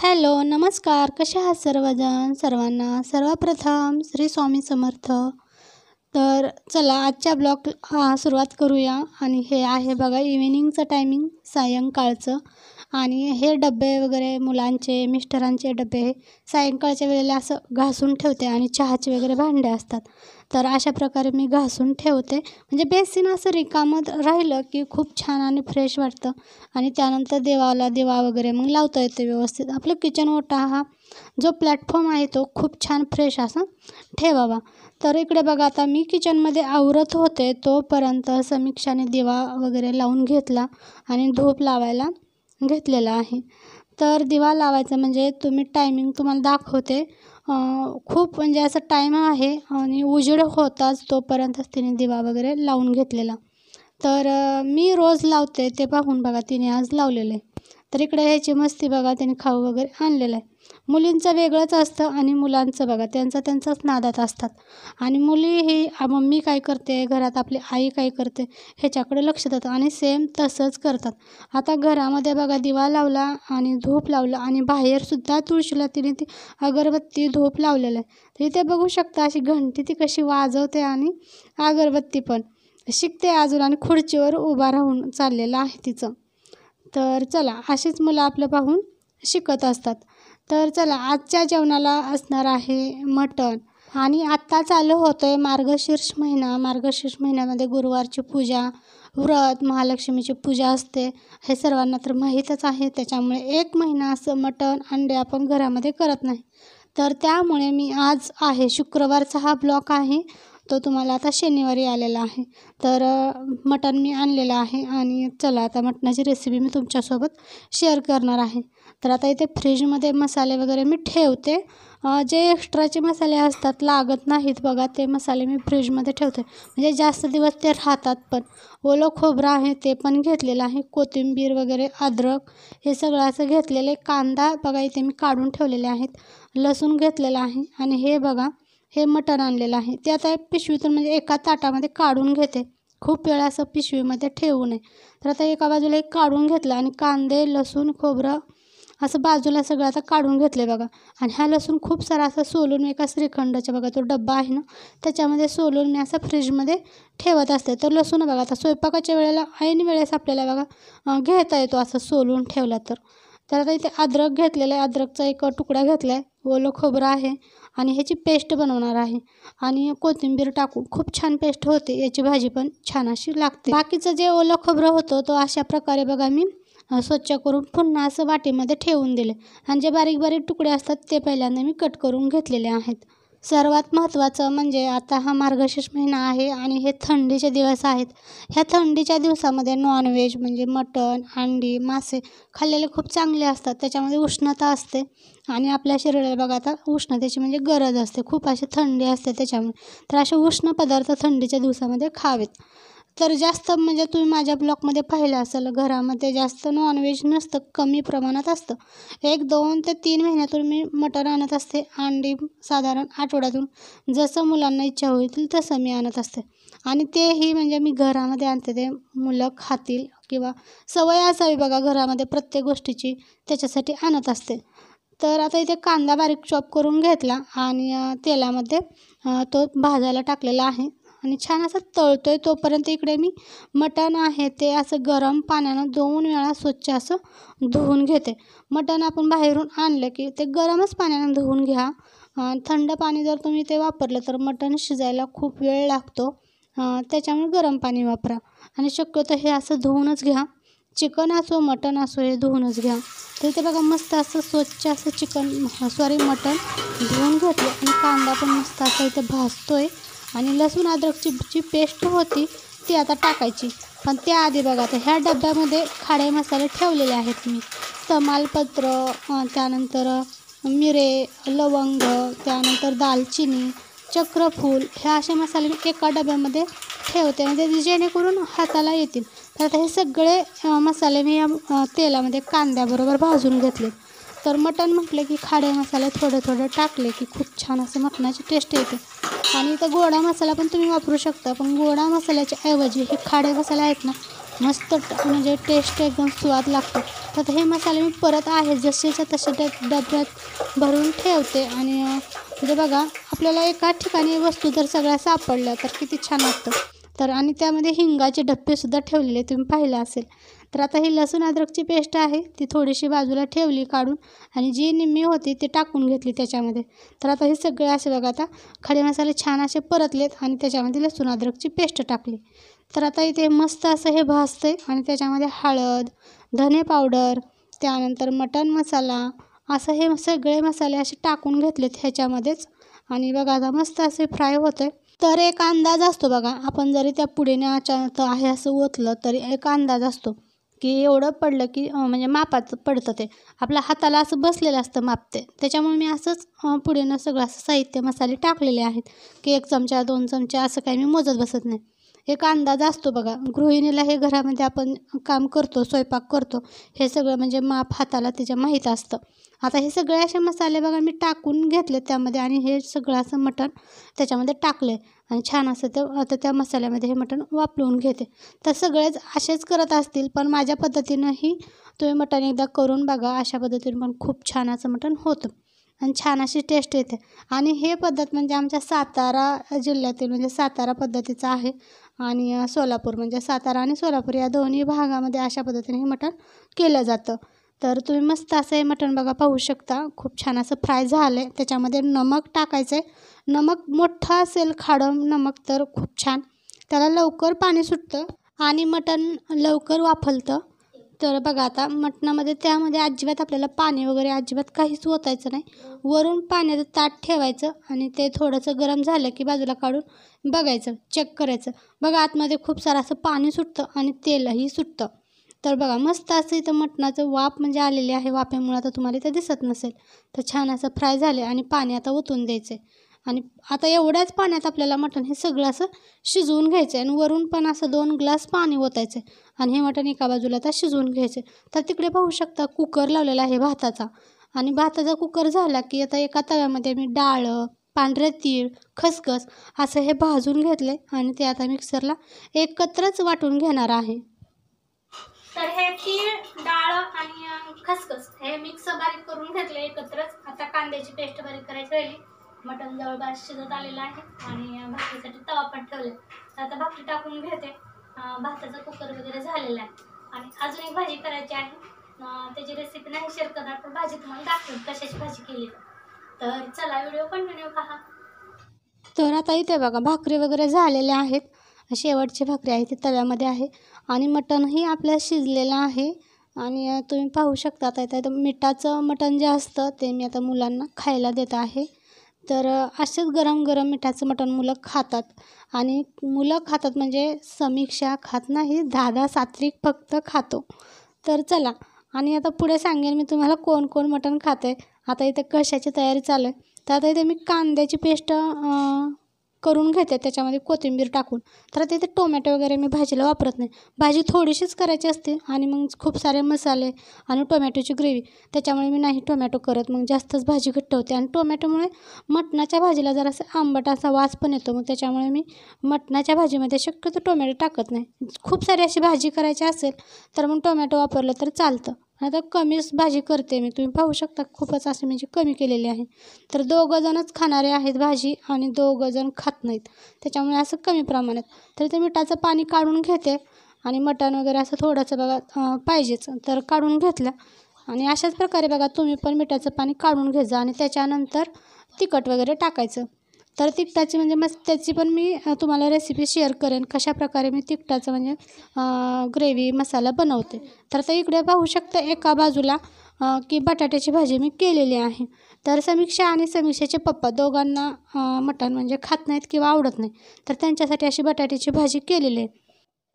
Hello नमस्कार कसे आहात सर्वजण सर्वांना सर्वप्रथम श्री स्वामी समर्थ तर चला आजच्या ब्लॉग हा सुरुवात करूया आणि हे आहे बघा इव्हिनिंगचं टायमिंग सायंकाळचं आणि हे डबे वगैरे मुलांचे मिस्टरांचे डबे हे सायंकाळच्या वेळेला असं घासून ठेवते आणि चहाचे वगैरे भांडे असतात तर अशा प्रकारे मी घासून ठेवते म्हणजे बेसिन असं रिकामत राहिलं की खूप छान आणि फ्रेश वाटतं आणि त्यानंतर देवाला दिवा वगैरे मग लावता येते व्यवस्थित आपलं किचन ओटा हा जो प्लॅटफॉर्म आहे तो खूप छान फ्रेश असं ठेवावा तर इकडे बघा आता मी किचनमध्ये आवरत होते तोपर्यंत समीक्षाने दिवा वगैरे लावून घेतला आणि धूप लावायला घेतलेला आहे तर दिवा लावायचा म्हणजे तुम्ही टायमिंग तुम्हाला दाखवते खूप म्हणजे असं टाईम आहे आणि उजेड होताच तोपर्यंतच तिने दिवा वगैरे लावून घेतलेला तर मी रोज लावते ते पाहून बघा तिने आज लावलेलं आहे तर इकडे ह्याची मस्ती बघा तिने खाऊ वगैरे आणलेलं आहे मुलींचं वेगळंच असतं आणि मुलांचं बघा त्यांचं त्यांचाच नादात असतात आणि मुली ही मम्मी काय करते घरात आपली आई काय करते ह्याच्याकडे लक्ष देतात आणि सेम तसंच करतात आता घरामध्ये बघा दिवा लावला आणि धूप लावला आणि बाहेरसुद्धा तुळशीला तिने ती अगरबत्ती धूप लावलेलं आहे तर इथे बघू शकता अशी घंटी ती कशी वाजवते आणि अगरबत्ती पण शिकते अजून आणि खुर्चीवर उभा राहून चाललेलं आहे तिचं तर चला अशीच मुलं आपलं पाहून शिकत असतात तर चला आजच्या जेवणाला असणार आहे मटण आणि आत्ता चालू होतो आहे मार्गशीर्ष महिना मार्गशीर्ष महिन्यामध्ये गुरुवारची पूजा व्रत महालक्ष्मीची पूजा असते हे सर्वांना तर माहीतच आहे त्याच्यामुळे एक महिना असं मटण अंडे आपण घरामध्ये करत नाही तर त्यामुळे मी आज आहे शुक्रवारचा हा ब्लॉक आहे तो तुम्हाला आता शनिवारी आलेला आहे तर मटण मी आणलेलं आहे आणि चला आता मटणाची रेसिपी मी तुमच्यासोबत शेअर करणार आहे तर आता इथे फ्रीजमध्ये मसाले वगैरे मी ठेवते जे एक्स्ट्राचे मसाले असतात लागत नाहीत बघा ते मसाले मी फ्रीजमध्ये ठेवते म्हणजे जास्त दिवस ते राहतात पण ओलं खोबरं आहे ते पण घेतलेलं आहे कोथिंबीर वगैरे अद्रक हे सगळं असं घेतलेले कांदा बघा इथे मी काढून ठेवलेले आहेत लसूण घेतलेलं आहे आणि हे बघा हे मटण आणलेलं आहे ते आता पिशवीतून म्हणजे एका ताटामध्ये काढून घेते खूप वेळा असं पिशवीमध्ये ठेवू नये तर आता एका बाजूला एक काढून घेतलं आणि कांदे लसूण खोबरं असं बाजूला सगळं आता काढून घेतलं आहे बघा आणि हा लसूण खूप सारा असं सोलून एका श्रीखंडाच्या बघा तो डब्बा आहे ना त्याच्यामध्ये सोलून मी असं फ्रीजमध्ये ठेवत असते तर लसूण बघा आता स्वयंपाकाच्या वेळेला ऐन वेळेस आपल्याला बघा घेता येतो असं सोलून ठेवला तर तर आता इथे अद्रक घेतलेलं आहे अद्रकचा एक तुकडा घेतला आहे ओलं खोबरं आहे आणि ह्याची पेस्ट बनवणार आहे आणि कोथिंबीर टाकून खूप छान पेस्ट होते याची भाजी पण छान अशी लागते बाकीचं जे ओलं खोबरं होतं तो अशा प्रकारे बघा मी स्वच्छ करून पुन्हा असं वाटीमध्ये ठेवून दिले आणि जे बारीक बारीक तुकडे असतात ते पहिल्यांदा मी कट करून घेतलेले आहेत सर्वात महत्त्वाचं म्हणजे आता हा मार्गशीर्ष महिना आहे आणि हे थंडीचे दिवस आहेत ह्या थंडीच्या दिवसामध्ये नॉनव्हेज म्हणजे मटण अंडी मासे खाल्लेले खूप चांगले असतात त्याच्यामध्ये उष्णता असते आणि आपल्या शरीराला बघा आता उष्णतेची म्हणजे गरज असते खूप अशी थंडी असते त्याच्यामुळे तर असे उष्ण पदार्थ थंडीच्या दिवसामध्ये खावेत तर जास्त म्हणजे तुम्ही माझ्या ब्लॉकमध्ये पाहिलं असेल घरामध्ये जास्त नॉनव्हेज नसतं कमी प्रमाणात असतं एक दोन ते तीन महिन्यातून मी मटर आणत असते अंडी साधारण आठवड्यातून जसं मुलांना इच्छा होईल तसं मी आणत असते आणि तेही म्हणजे मी घरामध्ये आणते ते मुलं खातील किंवा सवय असावी बघा घरामध्ये प्रत्येक गोष्टीची त्याच्यासाठी आणत असते तर आता इथे कांदा बारीक चॉप करून घेतला आणि तेलामध्ये तो भाजायला टाकलेला आहे आणि छान असं तळतो आहे तोपर्यंत इकडे मी मटण आहे ते असं गरम पाण्यानं दोन वेळा स्वच्छ असं धुवून घेते मटण आपण बाहेरून आणलं की ते गरमच पाण्यानं धुवून घ्या थंड पाणी जर तुम्ही ते वापरलं तर मटण शिजायला खूप वेळ लागतो त्याच्यामुळे गरम पाणी वापरा आणि शक्यतो हे असं धुवूनच घ्या चिकन असो मटण असो हे धुवूनच घ्या तर ते बघा मस्त असं स्वच्छ असं चिकन सॉरी मटण धुवून घेतलं आणि कांदा पण मस्त असा इथे भाजतोय आहे आणि लसूण अद्रकची जी पेस्ट होती ती आता टाकायची पण त्याआधी बघा तर ह्या डब्यामध्ये खाडे मसाले ठेवलेले आहेत मी तमालपत्र त्यानंतर मिरे लवंग त्यानंतर दालचिनी चक्रफूल ह्या असे मसाले मी एका डब्यामध्ये ठेवते म्हणजे जेणेकरून हाताला येतील तर आता हे सगळे मसाले मी या तेलामध्ये कांद्याबरोबर भाजून घेतले तर मटण म्हटलं की खाडे मसाले थोडं थोडं टाकले की खूप छान असं मटणाची टेस्ट येते आणि इथं गोडा मसाला पण तुम्ही वापरू शकता पण गोडा मसाल्याच्या ऐवजी हे खाडे मसाले आहेत ना मस्त म्हणजे टेस्ट एकदम स्वाद लागतो तर हे मसाले मी परत आहे जसेच्या तसे डब्यात भरून ठेवते आणि म्हणजे बघा आपल्याला एका ठिकाणी वस्तू जर सगळ्या सापडल्या तर किती छान वाटतं तर आणि त्यामध्ये हिंगाचे डब्बेसुद्धा ठेवलेले तुम्ही पाहिलं असेल तर आता ही लसूण अद्रकची पेस्ट आहे ती थोडीशी बाजूला ठेवली काढून आणि जी निम्मी होती ती टाकून घेतली त्याच्यामध्ये तर आता हे सगळे असे बघा आता खडे मसाले छान असे परतलेत आणि त्याच्यामध्ये लसूण अद्रकची पेस्ट टाकली तर आता इथे मस्त असं हे आहे आणि त्याच्यामध्ये हळद धने पावडर त्यानंतर मटण मसाला असं हे सगळे मसाले असे टाकून घेतलेत ह्याच्यामध्येच आणि बघा आता मस्त असे फ्राय होते तर एक अंदाज असतो बघा आपण जरी त्या पुढेने अचानक आहे असं ओतलं तरी एक अंदाज असतो की एवढं पडलं की म्हणजे मापाचं पडतं ते आपल्या हाताला असं बसलेलं असतं माप ते त्याच्यामुळे मी असंच पुढेनं सगळं असं साहित्य मसाले टाकलेले आहेत की एक चमचा दोन चमचा असं काही मी मोजत बसत नाही एक अंदाज असतो बघा गृहिणीला हे घरामध्ये आपण काम करतो स्वयंपाक करतो हे सगळं म्हणजे माप हाताला तिच्या माहीत असतं आता हे सगळे असे मसाले बघा मी टाकून घेतले त्यामध्ये आणि हे सगळं असं मटण त्याच्यामध्ये टाकले आणि छान असं ते आता त्या मसाल्यामध्ये हे मटण वापरून घेते तर सगळेच असेच करत असतील पण माझ्या पद्धतीनंही तुम्ही मटण एकदा करून बघा अशा पद्धतीने पण खूप छान असं मटण होतं आणि छान अशी टेस्ट येते आणि हे पद्धत म्हणजे आमच्या सातारा जिल्ह्यातील म्हणजे सातारा पद्धतीचं आहे आणि सोलापूर म्हणजे सातारा आणि सोलापूर या दोन्ही भागामध्ये अशा पद्धतीने हे मटण केलं जातं तर तुम्ही मस्त असं हे मटण बघा पाहू शकता खूप छान असं फ्राय झालं आहे त्याच्यामध्ये नमक टाकायचं आहे नमक मोठं असेल खाडं नमक तर खूप छान त्याला लवकर पाणी सुटतं आणि मटण लवकर वाफलतं तर बघा आता मटणामध्ये त्यामध्ये अजिबात आपल्याला पाणी वगैरे अजिबात काहीच ओतायचं नाही वरून पाण्याचं ताट ठेवायचं आणि ते थोडंसं गरम झालं की बाजूला काढून बघायचं चेक करायचं बघा आतमध्ये खूप सारं असं पाणी सुटतं आणि तेलही सुटतं तर बघा मस्त असं इथं मटणाचं वाप म्हणजे आलेले आहे वापेमुळे आता तुम्हाला इथं दिसत नसेल तर छान असं फ्राय झाले आणि पाणी आता ओतून द्यायचं आणि आता एवढ्याच पाण्यात आपल्याला मटण हे सगळं असं शिजवून घ्यायचं आहे आणि वरून पण असं दोन ग्लास पाणी ओतायचं आणि हे मटण एका बाजूला आता शिजवून घ्यायचे तर तिकडे पाहू शकता कुकर लावलेला आहे भाताचा आणि भाताचा कुकर झाला की आता एका तव्यामध्ये मी डाळ पांढरे तीळ खसखस असं हे भाजून घेतले आणि ते आता मिक्सरला एकत्रच वाटून घेणार आहे तर हे तीळ डाळ आणि खसखस हे मिक्स बारीक करून घेतले एकत्रच आता कांद्याची पेस्ट बारीक करायची राहिली मटन जवळपास शिजत आलेलं आहे आणि भाकरीसाठी तवा पण ठेवला आता भाकरी टाकून घेते भाताचा कुकर वगैरे झालेला आहे आणि अजून एक भाजी करायची आहे त्याची रेसिपी नाही शेअर करणार पण भाजी तुम्हाला दाखवून कशाची भाजी केली तर चला व्हिडिओ कंटिन्यू पहा तर आता इथे बघा भाकरी वगैरे झालेल्या आहेत शेवटची भाकरी आहे ती तव्यामध्ये आहे आणि मटणही आपल्या शिजलेलं आहे आणि तुम्ही पाहू शकता आता इथं मिठाचं मटण जे असतं ते मी आता मुलांना खायला देत आहे तर असेच गरम गरम मिठाचं मटण मुलं खातात आणि मुलं खातात म्हणजे समीक्षा खात नाही दादा सात्विक फक्त खातो तर चला आणि आता पुढे सांगेन मी तुम्हाला कोण कोण मटण खाते आता इथे कशाची तयारी चालू आहे तर आता इथे मी कांद्याची पेस्ट करून घेते त्याच्यामध्ये कोथिंबीर टाकून तर तिथे टोमॅटो वगैरे मी भाजीला वापरत नाही भाजी थोडीशीच करायची असते आणि मग खूप सारे मसाले आणि टोमॅटोची ग्रेव्ही त्याच्यामुळे मी नाही टोमॅटो करत मग जास्तच भाजी घट्ट होते आणि टोमॅटोमुळे मटणाच्या भाजीला जरासा आंबट असा वास पण येतो मग त्याच्यामुळे मी मटणाच्या भाजीमध्ये शक्यतो टोमॅटो टाकत नाही खूप सारी अशी भाजी करायची असेल तर मग टोमॅटो वापरलं तर चालतं आता कमीच भाजी करते मी तुम्ही पाहू शकता खूपच असे म्हणजे कमी केलेली आहे तर दोघंजणच खाणारे आहेत भाजी आणि दोघंजण खात नाहीत त्याच्यामुळे असं कमी प्रमाणात तर ते मिठाचं पाणी काढून घेते आणि मटण वगैरे असं थोडंसं बघा पाहिजेच तर काढून घेतलं आणि अशाच प्रकारे बघा तुम्ही पण मिठाचं पाणी काढून घेजा आणि त्याच्यानंतर तिखट वगैरे टाकायचं तर तिखटाची म्हणजे मग त्याची पण मी तुम्हाला रेसिपी शेअर करेन कशाप्रकारे मी तिखटाचं म्हणजे ग्रेव्ही मसाला बनवते तर ते इकडे पाहू शकता एका बाजूला की बटाट्याची भाजी मी केलेली आहे तर समीक्षा आणि समीक्षेचे पप्पा दोघांना मटण म्हणजे खात नाहीत किंवा आवडत नाही तर त्यांच्यासाठी अशी बटाट्याची भाजी केलेली आहे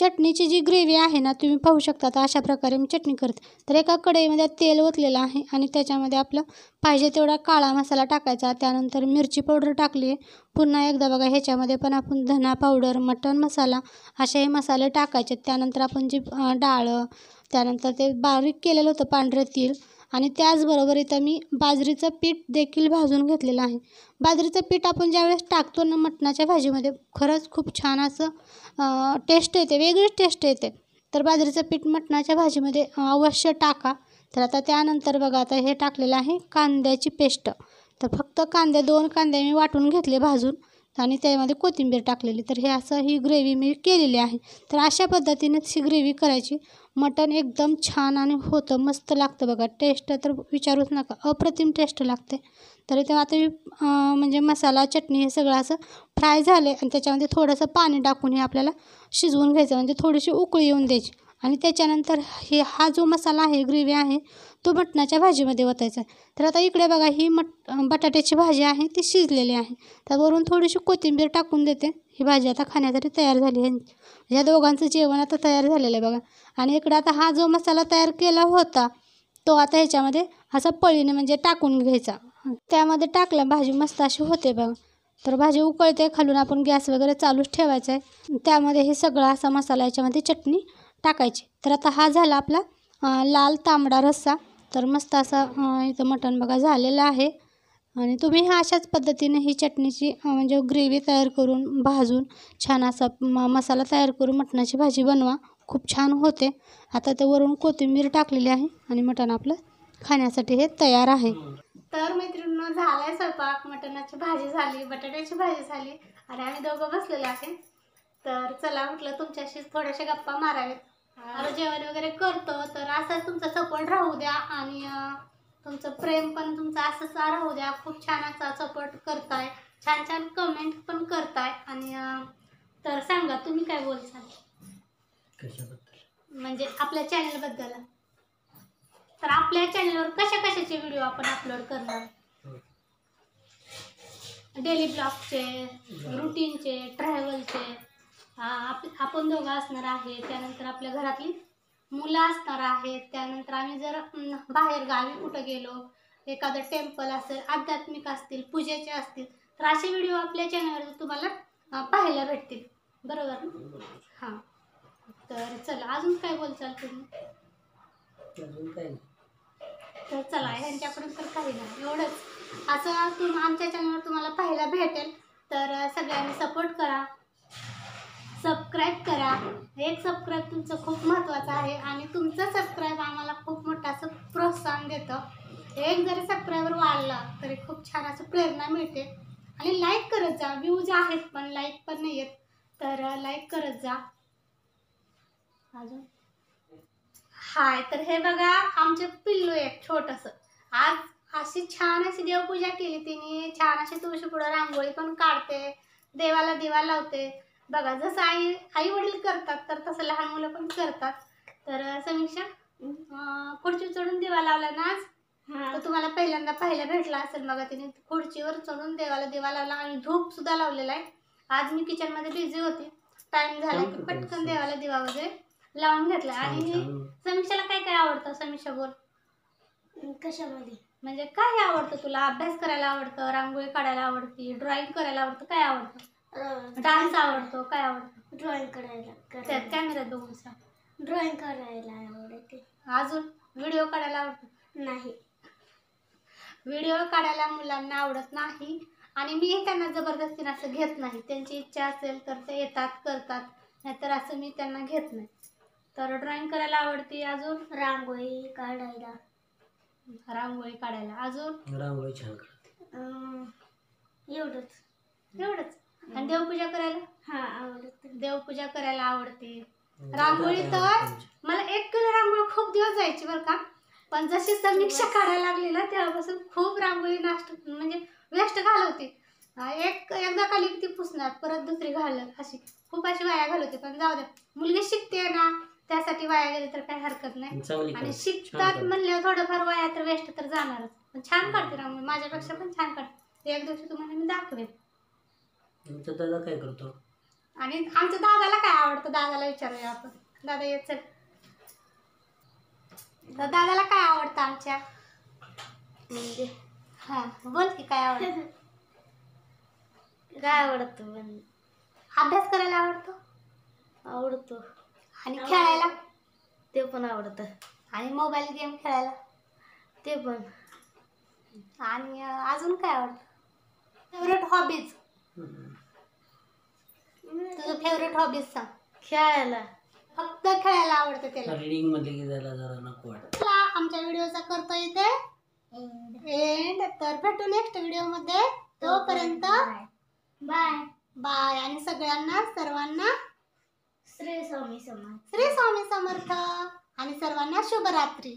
चटणीची जी ग्रेव्ही आहे ना तुम्ही पाहू शकता तर अशा प्रकारे मी चटणी करते तर एका कढईमध्ये तेल ओतलेलं आहे आणि त्याच्यामध्ये आपलं पाहिजे तेवढा काळा मसाला टाकायचा त्यानंतर मिरची पावडर टाकली आहे पुन्हा एकदा बघा ह्याच्यामध्ये पण आपण धना पावडर मटण मसाला असे हे मसाले टाकायचे त्यानंतर आपण जी डाळं त्यानंतर ते बारीक केलेलं होतं पांढरं तील आणि त्याचबरोबर इथं मी बाजरीचं पीठ देखील भाजून घेतलेलं आहे बाजरीचं पीठ आपण ज्यावेळेस टाकतो ना मटणाच्या भाजीमध्ये खरंच खूप छान असं टेस्ट येते वेगळीच टेस्ट येते तर बाजरीचं पीठ मटणाच्या भाजीमध्ये अवश्य टाका तर आता त्यानंतर बघा आता हे टाकलेलं आहे कांद्याची पेस्ट तर फक्त कांदे दोन कांदे मी वाटून घेतले भाजून आणि त्यामध्ये कोथिंबीर टाकलेली तर हे असं ही ग्रेव्ही मी केलेली आहे तर अशा पद्धतीनेच ही ग्रेव्ही करायची मटण एकदम छान आणि होतं मस्त लागतं बघा टेस्ट तर विचारूच नका अप्रतिम टेस्ट लागते तर तेव्हा आता मी म्हणजे मसाला चटणी हे सगळं असं फ्राय झाले आणि त्याच्यामध्ये थोडंसं पाणी टाकून हे आपल्याला शिजवून घ्यायचं म्हणजे थोडीशी उकळी येऊन द्यायची आणि त्याच्यानंतर हे हा जो मसाला आहे ग्रेव्ही आहे तो बटणाच्या भाजीमध्ये ओतायचा तर आता इकडे बघा ही मट बटाट्याची भाजी आहे ती शिजलेली आहे त्यावरून थोडीशी कोथिंबीर टाकून देते ही भाजी आता खाण्यासाठी तयार झाली आहे या दोघांचं जेवण आता तयार झालेलं आहे बघा आणि इकडे आता हा जो मसाला तयार केला होता तो आता ह्याच्यामध्ये असा पळीने म्हणजे टाकून घ्यायचा त्यामध्ये टाकला भाजी मस्त अशी होते बघा तर भाजी उकळते खालून आपण गॅस वगैरे चालूच ठेवायचा आहे त्यामध्ये हे सगळं असा मसाला याच्यामध्ये चटणी टाकायचे तर आता हा झाला आपला लाल तांबडा रस्सा तर मस्त असा इथं मटण बघा झालेला आहे आणि तुम्ही ह्या अशाच पद्धतीने ही चटणीची म्हणजे ग्रेव्ही तयार करून भाजून छान असा मसाला तयार करून मटणाची भाजी बनवा खूप छान होते आता ते वरून कोथिंबीर टाकलेली आहे आणि मटण आपलं खाण्यासाठी हे तयार आहे तर मैत्रिणींना झालाय स्वयंपाक मटणाची भाजी झाली बटाट्याची भाजी झाली आणि आम्ही दोघं बसलेले आहे तर चला म्हटलं तुमच्याशी थोड्याशा गप्पा माराव्यात आता जेवण वगैरे करतो तर असं तुमचा सपोर्ट राहू द्या आणि तुमचं प्रेम पण तुमचं असंच राहू द्या खूप छान असा सपोर्ट करताय छान छान कमेंट पण करताय आणि तर सांगा तुम्ही काय बोलसाल म्हणजे आपल्या बद्दल तर आपल्या चॅनलवर कशा कशाचे व्हिडिओ आपण अपलोड करणार डेली ब्लॉगचे रुटीनचे ट्रॅव्हलचे आपण दोघं असणार आहे त्यानंतर आपल्या घरातली मुलं असणार आहेत त्यानंतर आम्ही जर बाहेर गावी कुठं गेलो एखादं टेम्पल असेल आध्यात्मिक असतील पूजेचे असतील तर असे व्हिडिओ आपल्या चॅनलवर तुम्हाला पाहायला भेटतील बरोबर ना हां तर चला अजून काय बोलचाल तुम्ही तर चला यांच्याकडून तर काही नाही एवढंच असं तुम आमच्या चॅनलवर तुम्हाला पाहायला भेटेल तर सगळ्यांनी सपोर्ट करा सबस्क्राईब करा एक सबस्क्राईब तुमचं खूप महत्त्वाचं आहे आणि तुमचं सबस्क्राईब आम्हाला खूप मोठं असं प्रोत्साहन देतं एक जरी सबस्क्रायबर वाढला तरी खूप छान असं प्रेरणा मिळते आणि लाईक करत जा व्ह्यूज आहेत पण लाईक पण नाही तर लाईक करत जा अजून हाय तर हे बघा आमचे पिल्लू एक छोटंसं आज अशी छान अशी देवपूजा केली तिने छान अशी तुळशी पुढं रांगोळी पण काढते देवाला दिवा लावते बघा जसं आई आई वडील करतात तर तसं लहान मुलं पण करतात तर समीक्षा खुर्ची चढून दिवा लावला ना आज तुम्हाला पहिल्यांदा पाहिलं भेटला असेल बघा तिने खुर्चीवर चढून देवाला दिवा लावला आणि धूप सुद्धा लावलेला आहे आज मी किचन मध्ये बिझी होती टाइम झाला की पटकन देवाला दिवा वगैरे लावून घेतला आणि समीक्षाला काय काय आवडतं समीक्षा बोल कशामध्ये म्हणजे काय आवडतं तुला अभ्यास करायला आवडतं रांगोळी काढायला आवडती ड्रॉइंग करायला आवडतं काय आवडतं डान्स आवडतो काय आवडतो ड्रॉइंग करायला त्यात कॅमेरा दोन ड्रॉइंग करायला आवडते अजून व्हिडिओ काढायला आवडतो नाही व्हिडिओ काढायला मुलांना आवडत नाही आणि मी त्यांना जबरदस्तीनं असं घेत नाही त्यांची इच्छा असेल तर ते येतात करतात नाहीतर असं मी त्यांना घेत नाही तर ड्रॉइंग करायला आवडते अजून रांगोळी काढायला रांगोळी काढायला अजून रांगोळी छान करते एवढंच एवढंच आणि देवपूजा करायला हा देवपूजा करायला आवडते हो, रांगोळी तर मला एक रांगोळी खूप दिवस जायची बरं का पण जशी समीक्षा काढायला लागली ना तेव्हापासून खूप रांगोळी नाष्ट म्हणजे वेस्ट घालवते एक एकदा खाली ती पुसणार परत दुसरी घालत अशी खूप अशी वाया घालवते पण जाऊ द्या मुलगी शिकते ना त्यासाठी वाया गेले तर काही हरकत नाही आणि शिकतात म्हणल्यावर थोडंफार वाया तर वेस्ट तर जाणारच पण छान काढते रांगोळी माझ्यापेक्षा पण छान काढते एक दिवशी तुम्हाला मी दाखवेन आमचा दादा काय करतो आणि आमच्या दादाला काय आवडतं दादाला विचारूया आपण दादा येत चल दादाला काय आवडतं आमच्या म्हणजे हा बोल की काय आवडतं काय आवडतं म्हणजे? अभ्यास करायला आवडतो आवडतो आणि खेळायला ते पण आवडतं आणि मोबाईल गेम खेळायला ते पण आणि अजून काय आवडतं फेवरेट हॉबीज तुझं फेवरेट हॉबीज सांग खेळायला फक्त खेळायला आवडतं त्याला रीडिंग मध्ये गेला जरा नको आमच्या व्हिडिओचा करतो इथे एंड तर भेटू नेक्स्ट व्हिडिओ मध्ये तोपर्यंत बाय बाय आणि सगळ्यांना सर्वांना श्री स्वामी समर्थ श्री स्वामी समर्थ आणि सर्वांना शुभरात्री